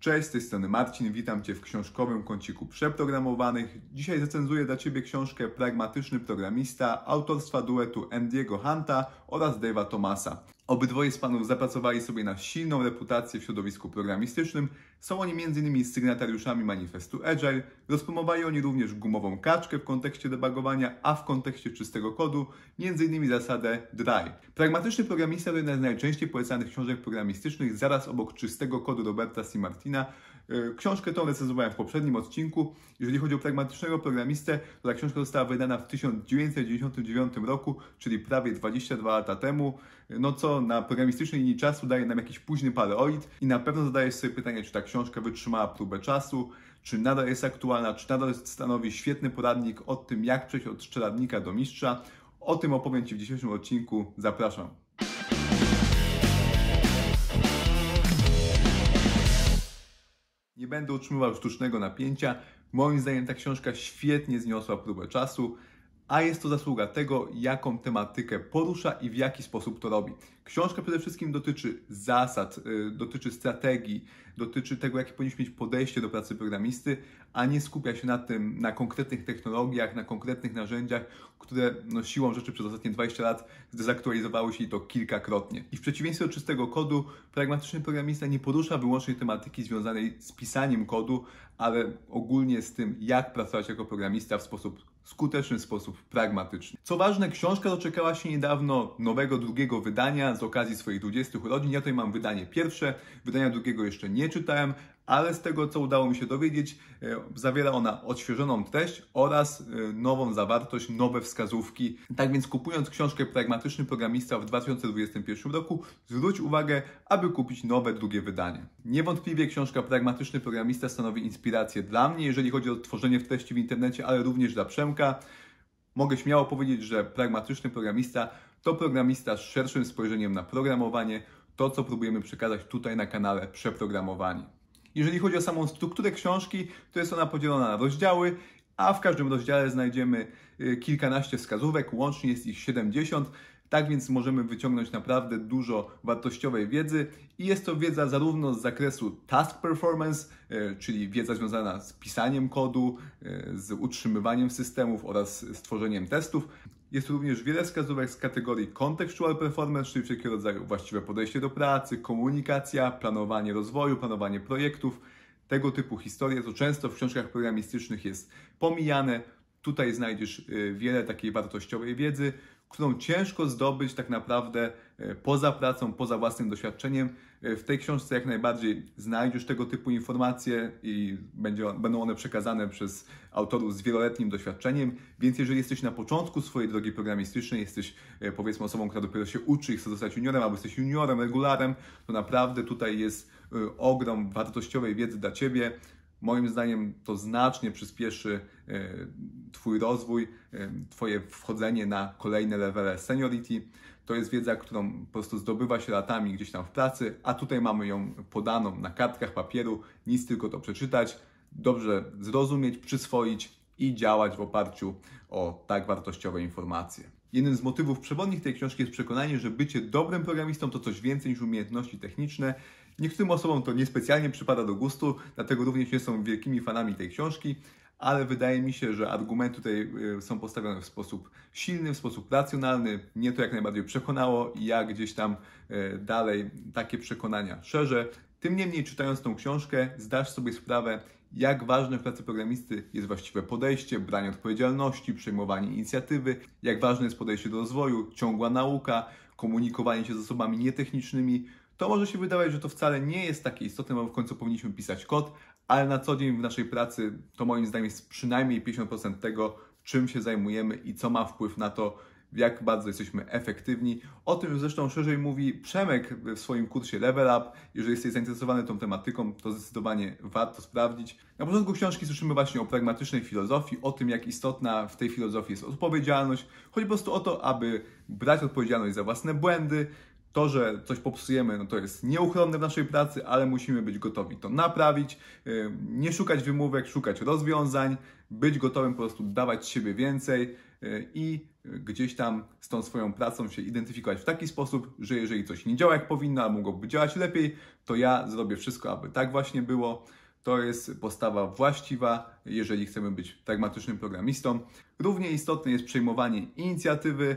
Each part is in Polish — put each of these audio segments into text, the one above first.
Cześć, z tej strony Marcin, witam Cię w książkowym kąciku przeprogramowanych. Dzisiaj recenzuję dla Ciebie książkę Pragmatyczny Programista autorstwa duetu Andiego Hunta oraz Dave'a Thomasa. Obydwoje z panów zapracowali sobie na silną reputację w środowisku programistycznym. Są oni m.in. sygnatariuszami manifestu Agile. Rozpromowali oni również gumową kaczkę w kontekście debugowania, a w kontekście czystego kodu, m.in. zasadę DRY. Pragmatyczny programista to jedna z najczęściej polecanych książek programistycznych zaraz obok czystego kodu Roberta C. Martina, Y, książkę tą recenzowałem w poprzednim odcinku. Jeżeli chodzi o pragmatycznego programistę, to ta książka została wydana w 1999 roku, czyli prawie 22 lata temu. No co na programistycznej linii czasu daje nam jakiś późny paleoid i na pewno zadajesz sobie pytanie, czy ta książka wytrzymała próbę czasu, czy nadal jest aktualna, czy nadal stanowi świetny poradnik o tym, jak przejść od czeladnika do mistrza. O tym opowiem Ci w dzisiejszym odcinku. Zapraszam. Nie będę utrzymywał sztucznego napięcia. Moim zdaniem ta książka świetnie zniosła próbę czasu a jest to zasługa tego, jaką tematykę porusza i w jaki sposób to robi. Książka przede wszystkim dotyczy zasad, y, dotyczy strategii, dotyczy tego, jakie powinniśmy mieć podejście do pracy programisty, a nie skupia się na tym, na konkretnych technologiach, na konkretnych narzędziach, które no, siłą rzeczy przez ostatnie 20 lat zdezaktualizowały się i to kilkakrotnie. I w przeciwieństwie do czystego kodu, pragmatyczny programista nie porusza wyłącznie tematyki związanej z pisaniem kodu, ale ogólnie z tym, jak pracować jako programista w sposób skuteczny sposób, pragmatyczny. Co ważne, książka doczekała się niedawno nowego drugiego wydania z okazji swoich 20 urodzin. Ja tutaj mam wydanie pierwsze, wydania drugiego jeszcze nie czytałem, ale z tego co udało mi się dowiedzieć, e, zawiera ona odświeżoną treść oraz e, nową zawartość, nowe wskazówki. Tak więc kupując książkę Pragmatyczny Programista w 2021 roku, zwróć uwagę, aby kupić nowe drugie wydanie. Niewątpliwie książka Pragmatyczny Programista stanowi inspirację dla mnie, jeżeli chodzi o tworzenie treści w internecie, ale również dla Przemka. Mogę śmiało powiedzieć, że pragmatyczny programista to programista z szerszym spojrzeniem na programowanie, to co próbujemy przekazać tutaj na kanale Przeprogramowanie. Jeżeli chodzi o samą strukturę książki, to jest ona podzielona na rozdziały, a w każdym rozdziale znajdziemy y, kilkanaście wskazówek, łącznie jest ich 70. Tak więc możemy wyciągnąć naprawdę dużo wartościowej wiedzy i jest to wiedza zarówno z zakresu task performance, y, czyli wiedza związana z pisaniem kodu, y, z utrzymywaniem systemów oraz tworzeniem testów, jest również wiele wskazówek z kategorii contextual performance, czyli wszelkiego rodzaju właściwe podejście do pracy, komunikacja, planowanie rozwoju, planowanie projektów. Tego typu historie, to często w książkach programistycznych jest pomijane. Tutaj znajdziesz e, wiele takiej wartościowej wiedzy, którą ciężko zdobyć tak naprawdę e, poza pracą, poza własnym doświadczeniem. E, w tej książce jak najbardziej znajdziesz tego typu informacje i będzie, będą one przekazane przez autorów z wieloletnim doświadczeniem, więc jeżeli jesteś na początku swojej drogi programistycznej, jesteś e, powiedzmy osobą, która dopiero się uczy i chce zostać juniorem, albo jesteś juniorem, regularem, to naprawdę tutaj jest e, ogrom wartościowej wiedzy dla Ciebie. Moim zdaniem to znacznie przyspieszy e, Twój rozwój, e, Twoje wchodzenie na kolejne levele seniority. To jest wiedza, którą po prostu zdobywa się latami gdzieś tam w pracy, a tutaj mamy ją podaną na kartkach papieru, nic tylko to przeczytać, dobrze zrozumieć, przyswoić i działać w oparciu o tak wartościowe informacje. Jednym z motywów przewodnich tej książki jest przekonanie, że bycie dobrym programistą to coś więcej niż umiejętności techniczne Niektórym osobom to niespecjalnie przypada do gustu, dlatego również nie są wielkimi fanami tej książki, ale wydaje mi się, że argumenty tutaj y, są postawione w sposób silny, w sposób racjonalny. Mnie to jak najbardziej przekonało i ja gdzieś tam y, dalej takie przekonania szerzę. Tym niemniej, czytając tą książkę, zdasz sobie sprawę, jak ważne w pracy programisty jest właściwe podejście, branie odpowiedzialności, przejmowanie inicjatywy, jak ważne jest podejście do rozwoju, ciągła nauka, komunikowanie się z osobami nietechnicznymi, to może się wydawać, że to wcale nie jest takie istotne, bo w końcu powinniśmy pisać kod, ale na co dzień w naszej pracy to moim zdaniem jest przynajmniej 50% tego, czym się zajmujemy i co ma wpływ na to, jak bardzo jesteśmy efektywni. O tym zresztą szerzej mówi Przemek w swoim kursie Level Up. Jeżeli jesteś zainteresowany tą tematyką, to zdecydowanie warto sprawdzić. Na początku książki słyszymy właśnie o pragmatycznej filozofii, o tym, jak istotna w tej filozofii jest odpowiedzialność. Chodzi po prostu o to, aby brać odpowiedzialność za własne błędy, to, że coś popsujemy, no to jest nieuchronne w naszej pracy, ale musimy być gotowi to naprawić, y, nie szukać wymówek, szukać rozwiązań, być gotowym po prostu dawać siebie więcej y, i gdzieś tam z tą swoją pracą się identyfikować w taki sposób, że jeżeli coś nie działa jak powinno, a mogłoby działać lepiej, to ja zrobię wszystko, aby tak właśnie było. To jest postawa właściwa, jeżeli chcemy być pragmatycznym programistą. Równie istotne jest przejmowanie inicjatywy,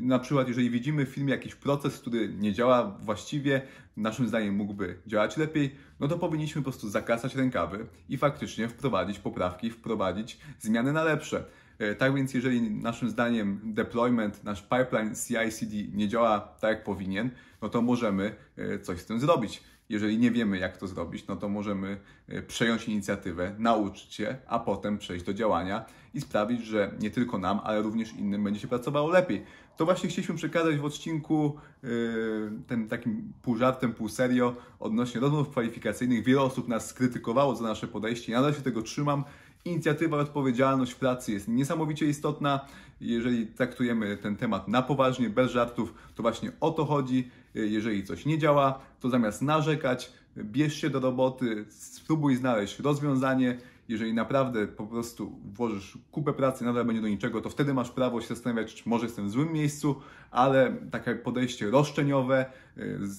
na przykład, jeżeli widzimy w filmie jakiś proces, który nie działa właściwie, naszym zdaniem mógłby działać lepiej, no to powinniśmy po prostu zakasać rękawy i faktycznie wprowadzić poprawki, wprowadzić zmiany na lepsze. E, tak więc, jeżeli naszym zdaniem deployment, nasz pipeline CI/CD nie działa tak jak powinien, no to możemy e, coś z tym zrobić. Jeżeli nie wiemy, jak to zrobić, no to możemy e, przejąć inicjatywę, nauczyć się, a potem przejść do działania i sprawić, że nie tylko nam, ale również innym będzie się pracowało lepiej. To właśnie chcieliśmy przekazać w odcinku yy, takim pół żartem, pół serio odnośnie rozmów kwalifikacyjnych. Wiele osób nas skrytykowało za nasze podejście. Ja nadal się tego trzymam. Inicjatywa, odpowiedzialność w pracy jest niesamowicie istotna. Jeżeli traktujemy ten temat na poważnie, bez żartów, to właśnie o to chodzi. E, jeżeli coś nie działa, to zamiast narzekać, bierz się do roboty, spróbuj znaleźć rozwiązanie. Jeżeli naprawdę po prostu włożysz kupę pracy, nadal będzie do niczego, to wtedy masz prawo się zastanawiać, czy może jestem w złym miejscu, ale takie podejście roszczeniowe,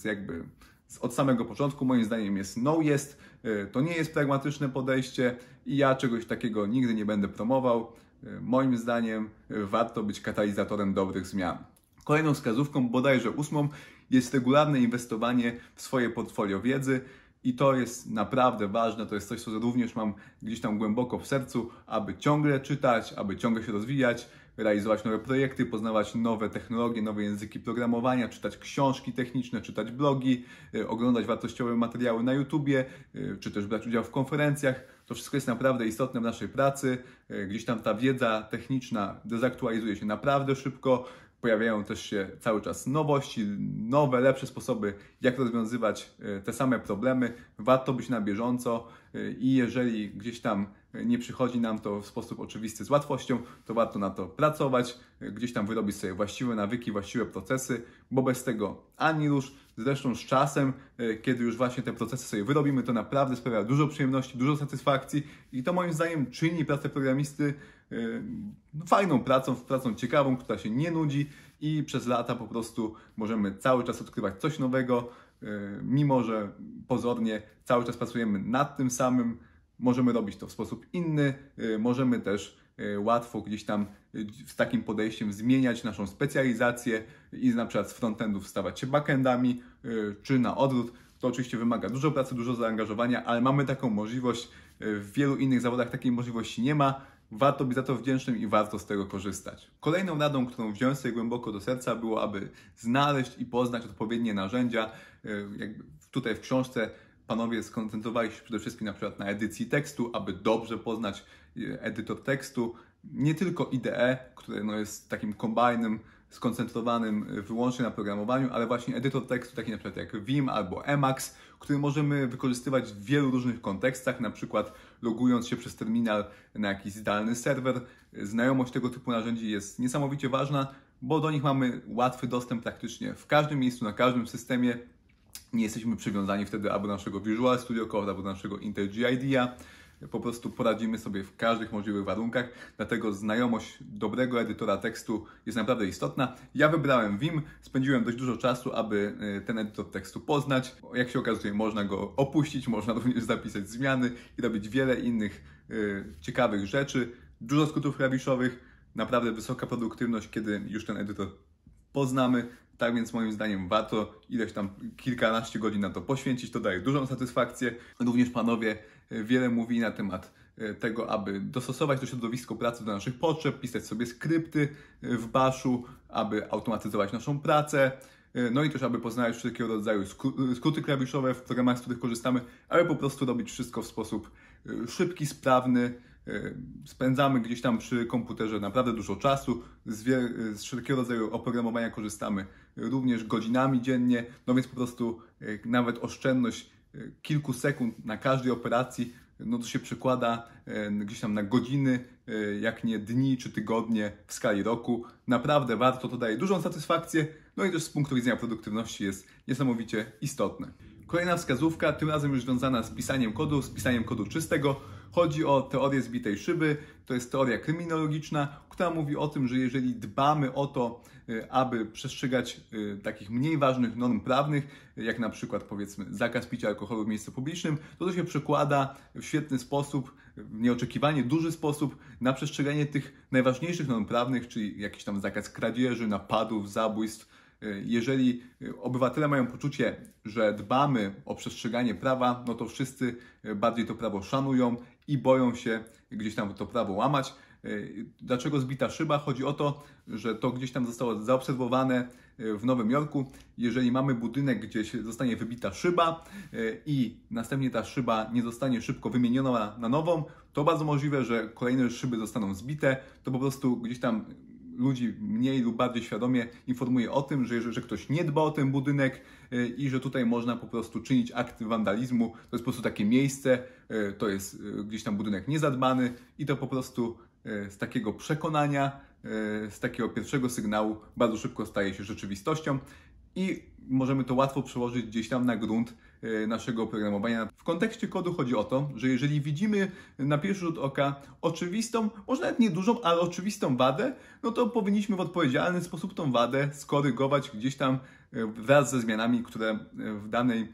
e, jakby od samego początku, moim zdaniem, jest no jest. E, to nie jest pragmatyczne podejście i ja czegoś takiego nigdy nie będę promował. Moim zdaniem warto być katalizatorem dobrych zmian. Kolejną wskazówką, bodajże ósmą, jest regularne inwestowanie w swoje portfolio wiedzy. I to jest naprawdę ważne, to jest coś, co również mam gdzieś tam głęboko w sercu, aby ciągle czytać, aby ciągle się rozwijać, realizować nowe projekty, poznawać nowe technologie, nowe języki programowania, czytać książki techniczne, czytać blogi, y, oglądać wartościowe materiały na YouTubie, y, czy też brać udział w konferencjach. To wszystko jest naprawdę istotne w naszej pracy. Y, gdzieś tam ta wiedza techniczna dezaktualizuje się naprawdę szybko. Pojawiają też się cały czas nowości, nowe, lepsze sposoby, jak rozwiązywać e, te same problemy. Warto być na bieżąco e, i jeżeli gdzieś tam nie przychodzi nam to w sposób oczywisty z łatwością, to warto na to pracować, gdzieś tam wyrobić sobie właściwe nawyki, właściwe procesy, bo bez tego ani rusz. Zresztą z czasem, e, kiedy już właśnie te procesy sobie wyrobimy, to naprawdę sprawia dużo przyjemności, dużo satysfakcji i to moim zdaniem czyni pracę programisty e, no, fajną pracą, pracą ciekawą, która się nie nudzi i przez lata po prostu możemy cały czas odkrywać coś nowego, e, mimo że pozornie cały czas pracujemy nad tym samym, Możemy robić to w sposób inny, y, możemy też y, łatwo gdzieś tam y, z takim podejściem zmieniać naszą specjalizację i na przykład z frontendów stawać się backendami, czy na odwrót. To oczywiście wymaga dużo pracy, dużo zaangażowania, ale mamy taką możliwość. W wielu innych zawodach takiej możliwości nie ma. Warto być za to wdzięcznym i warto z tego korzystać. Kolejną radą, którą wziąłem sobie głęboko do serca, było, aby znaleźć i poznać odpowiednie narzędzia. Jakby tutaj w książce panowie skoncentrowali się przede wszystkim na przykład na edycji tekstu, aby dobrze poznać e, edytor tekstu, nie tylko IDE, które no jest takim kombajnem skoncentrowanym e, wyłącznie na programowaniu, ale właśnie edytor tekstu, taki na przykład jak Vim albo Emacs, który możemy wykorzystywać w wielu różnych kontekstach, na przykład logując się przez terminal na jakiś zdalny serwer. Znajomość tego typu narzędzi jest niesamowicie ważna, bo do nich mamy łatwy dostęp praktycznie w każdym miejscu, na każdym systemie, nie jesteśmy przywiązani wtedy albo do naszego Visual Studio Code, albo do naszego Intel GID'a. Po prostu poradzimy sobie w każdych możliwych warunkach, dlatego znajomość dobrego edytora tekstu jest naprawdę istotna. Ja wybrałem Vim, spędziłem dość dużo czasu, aby y, ten edytor tekstu poznać. Jak się okazuje, można go opuścić, można również zapisać zmiany i robić wiele innych yy, ciekawych rzeczy. Dużo skutów klawiszowych, naprawdę wysoka produktywność, kiedy już ten edytor poznamy. Tak więc moim zdaniem warto ileś tam kilkanaście godzin na to poświęcić, to daje dużą satysfakcję. Również panowie e, wiele mówi na temat e, tego, aby dostosować to środowisko pracy do naszych potrzeb, pisać sobie skrypty e, w baszu, aby automatyzować naszą pracę, no i też aby poznawać wszelkiego rodzaju skróty klawiszowe w programach, z których korzystamy, aby po prostu robić wszystko w sposób szybki, sprawny, Y, spędzamy gdzieś tam przy komputerze naprawdę dużo czasu, z, z wszelkiego rodzaju oprogramowania korzystamy również godzinami dziennie, no więc po prostu y, nawet oszczędność y, kilku sekund na każdej operacji, no to się przekłada gdzieś tam na godziny, jak nie dni czy tygodnie w skali roku. Naprawdę warto, to daje dużą satysfakcję, no i też z punktu widzenia produktywności jest niesamowicie istotne. Kolejna wskazówka, tym razem już związana z pisaniem kodu, z pisaniem kodu czystego Chodzi o teorię zbitej szyby, to jest teoria kryminologiczna, która mówi o tym, że jeżeli dbamy o to, y, aby przestrzegać y, takich mniej ważnych norm prawnych, jak na przykład powiedzmy zakaz picia alkoholu w miejscu publicznym, to to się przekłada w świetny sposób, w nieoczekiwanie duży sposób na przestrzeganie tych najważniejszych norm prawnych, czyli jakiś tam zakaz kradzieży, napadów, zabójstw, y, jeżeli obywatele mają poczucie, że dbamy o przestrzeganie prawa, no to wszyscy bardziej to prawo szanują i boją się gdzieś tam to prawo łamać. E, dlaczego zbita szyba? Chodzi o to, że to gdzieś tam zostało zaobserwowane e, w Nowym Jorku. Jeżeli mamy budynek, gdzie zostanie wybita szyba e, i następnie ta szyba nie zostanie szybko wymieniona na nową, to bardzo możliwe, że kolejne szyby zostaną zbite. To po prostu gdzieś tam ludzi mniej lub bardziej świadomie informuje o tym, że, że, że ktoś nie dba o ten budynek y, i że tutaj można po prostu czynić akty wandalizmu. To jest po prostu takie miejsce, y, to jest y, gdzieś tam budynek niezadbany i to po prostu z takiego przekonania, z takiego pierwszego sygnału bardzo szybko staje się rzeczywistością i możemy to łatwo przełożyć gdzieś tam na grunt E, naszego oprogramowania. W kontekście kodu chodzi o to, że jeżeli widzimy na pierwszy rzut oka oczywistą, może nawet nie dużą, ale oczywistą wadę, no to powinniśmy w odpowiedzialny sposób tą wadę skorygować gdzieś tam e, wraz ze zmianami, które e, w danej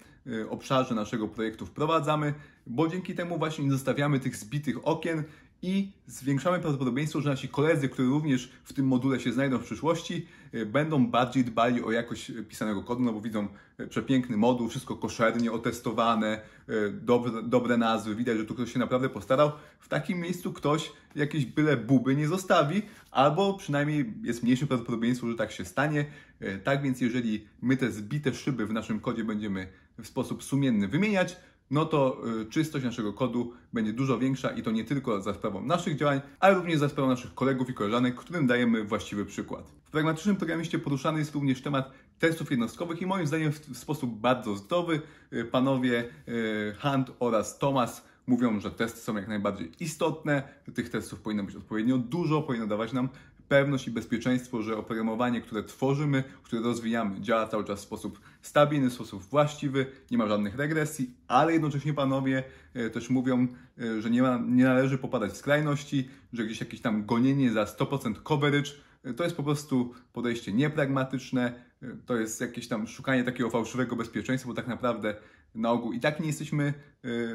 obszarze naszego projektu wprowadzamy, bo dzięki temu właśnie nie zostawiamy tych zbitych okien, i zwiększamy prawdopodobieństwo, że nasi koledzy, którzy również w tym module się znajdą w przyszłości, e, będą bardziej dbali o jakość pisanego kodu, no bo widzą e, przepiękny moduł, wszystko koszernie otestowane, e, dobre, dobre nazwy, widać, że tu ktoś się naprawdę postarał. W takim miejscu ktoś jakieś byle buby nie zostawi, albo przynajmniej jest mniejsze prawdopodobieństwo, że tak się stanie. Tak więc jeżeli my te zbite szyby w naszym kodzie będziemy w sposób sumienny wymieniać, no to y, czystość naszego kodu będzie dużo większa i to nie tylko za sprawą naszych działań, ale również za sprawą naszych kolegów i koleżanek, którym dajemy właściwy przykład. W pragmatycznym programiście poruszany jest również temat testów jednostkowych i moim zdaniem w sposób bardzo zdrowy y, panowie y, Hunt oraz Thomas mówią, że testy są jak najbardziej istotne, tych testów powinno być odpowiednio dużo, powinno dawać nam pewność i bezpieczeństwo, że oprogramowanie, które tworzymy, które rozwijamy, działa cały czas w sposób stabilny, w sposób właściwy, nie ma żadnych regresji, ale jednocześnie panowie e, też mówią, e, że nie, ma, nie należy popadać w skrajności, że gdzieś jakieś tam gonienie za 100% coverage e, to jest po prostu podejście niepragmatyczne, to jest jakieś tam szukanie takiego fałszywego bezpieczeństwa, bo tak naprawdę na ogół i tak nie jesteśmy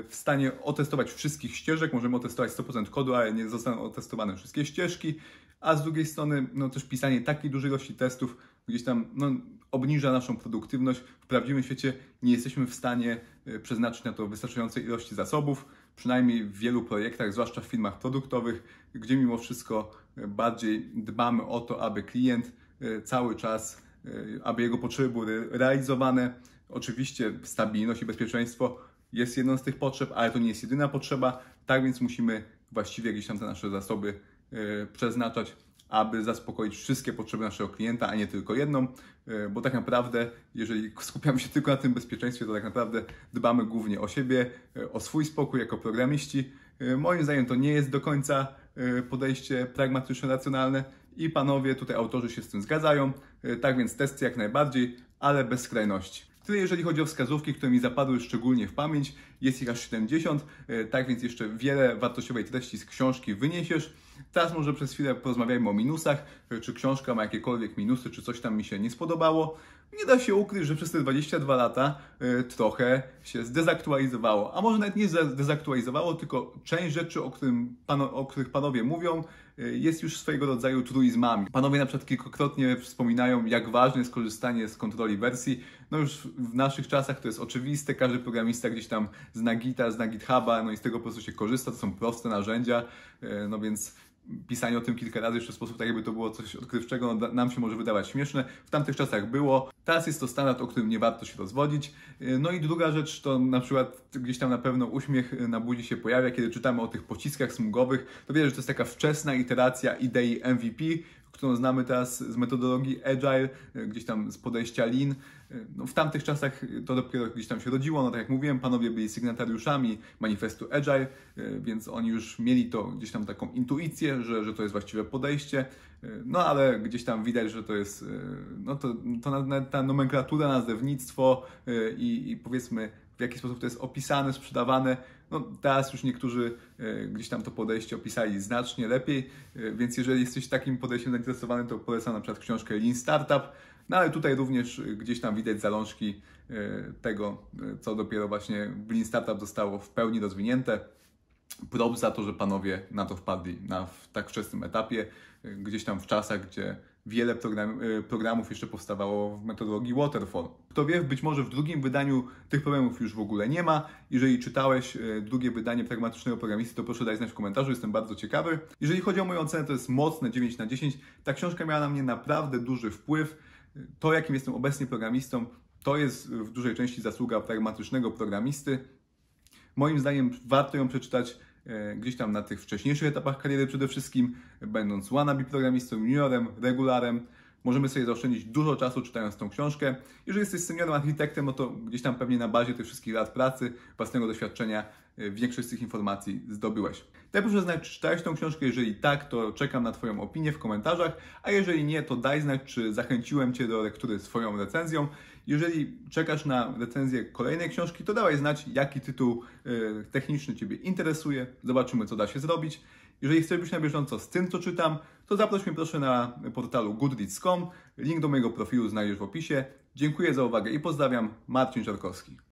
w stanie otestować wszystkich ścieżek. Możemy otestować 100% kodu, ale nie zostaną otestowane wszystkie ścieżki a z drugiej strony no też pisanie takiej dużej ilości testów gdzieś tam no, obniża naszą produktywność. W prawdziwym świecie nie jesteśmy w stanie y, przeznaczyć na to wystarczającej ilości zasobów, przynajmniej w wielu projektach, zwłaszcza w firmach produktowych, gdzie mimo wszystko y, bardziej dbamy o to, aby klient y, cały czas, aby jego potrzeby były realizowane. Oczywiście stabilność i bezpieczeństwo jest jedną z tych potrzeb, ale to nie jest jedyna potrzeba, tak więc musimy właściwie gdzieś tam te nasze zasoby Y, przeznaczać, aby zaspokoić wszystkie potrzeby naszego klienta, a nie tylko jedną, y, bo tak naprawdę, jeżeli skupiamy się tylko na tym bezpieczeństwie, to tak naprawdę dbamy głównie o siebie, y, o swój spokój jako programiści. Moim zdaniem to nie jest do końca podejście pragmatyczne, racjonalne i panowie, tutaj autorzy się z tym zgadzają, tak więc testy jak najbardziej, ale bez skrajności. Tyle jeżeli chodzi o wskazówki, które mi zapadły szczególnie w pamięć, jest ich aż 70, tak więc jeszcze wiele wartościowej treści z książki wyniesiesz. Teraz może przez chwilę porozmawiajmy o minusach, e, czy książka ma jakiekolwiek minusy, czy coś tam mi się nie spodobało. Nie da się ukryć, że przez te 22 lata e, trochę się zdezaktualizowało. A może nawet nie zdezaktualizowało, tylko część rzeczy, o, którym pano, o których panowie mówią, e, jest już swojego rodzaju truizmami. Panowie na przykład kilkakrotnie wspominają, jak ważne jest korzystanie z kontroli wersji. No już w naszych czasach to jest oczywiste, każdy programista gdzieś tam zna Gita, zna GitHuba, no i z tego po prostu się korzysta, to są proste narzędzia, no więc pisanie o tym kilka razy jeszcze w sposób tak, jakby to było coś odkrywczego, no, nam się może wydawać śmieszne. W tamtych czasach było. Teraz jest to standard, o którym nie warto się rozwodzić. Y, no i druga rzecz to na przykład gdzieś tam na pewno uśmiech na budzi się pojawia, kiedy czytamy o tych pociskach smugowych. To wiesz, że to jest taka wczesna iteracja idei MVP, którą znamy teraz z metodologii Agile, y, gdzieś tam z podejścia Lean no, w tamtych czasach to dopiero gdzieś tam się rodziło. No, tak jak mówiłem, panowie byli sygnatariuszami manifestu Agile, e, więc oni już mieli to gdzieś tam taką intuicję, że, że to jest właściwe podejście. E, no ale gdzieś tam widać, że to jest, e, no to, to ta nomenklatura, nazewnictwo i, i powiedzmy w jaki sposób to jest opisane, sprzedawane. No, teraz już niektórzy gdzieś tam to podejście opisali znacznie lepiej, więc jeżeli jesteś takim podejściem zainteresowany, to polecam na przykład książkę Lean Startup, no ale tutaj również gdzieś tam widać zalążki e, tego, e, co dopiero właśnie w Startup zostało w pełni rozwinięte. Prob za to, że panowie na to wpadli na, w tak wczesnym etapie, e, gdzieś tam w czasach, gdzie wiele program, programów jeszcze powstawało w metodologii Waterfall. Kto wie, być może w drugim wydaniu tych problemów już w ogóle nie ma. Jeżeli czytałeś drugie wydanie Pragmatycznego Programisty, to proszę daj znać w komentarzu, jestem bardzo ciekawy. Jeżeli chodzi o moją ocenę, to jest mocne 9 na 10. Ta książka miała na mnie naprawdę duży wpływ to, jakim jestem obecnie programistą, to jest w dużej części zasługa pragmatycznego programisty. Moim zdaniem warto ją przeczytać e, gdzieś tam na tych wcześniejszych etapach kariery przede wszystkim, będąc wannabe programistą, juniorem, regularem. Możemy sobie zaoszczędzić dużo czasu czytając tą książkę. Jeżeli jesteś seniorem architektem, no to gdzieś tam pewnie na bazie tych wszystkich lat pracy, własnego doświadczenia E, większość z tych informacji zdobyłeś. Daj proszę znać, czy czytałeś tą książkę. Jeżeli tak, to czekam na Twoją opinię w komentarzach, a jeżeli nie, to daj znać, czy zachęciłem Cię do lektury swoją recenzją. Jeżeli czekasz na recenzję kolejnej książki, to dawaj znać, jaki tytuł e, techniczny Ciebie interesuje. Zobaczymy, co da się zrobić. Jeżeli chcesz być na bieżąco z tym, co czytam, to zaproś mnie proszę na portalu goodreads.com. Link do mojego profilu znajdziesz w opisie. Dziękuję za uwagę i pozdrawiam. Marcin Czarkowski.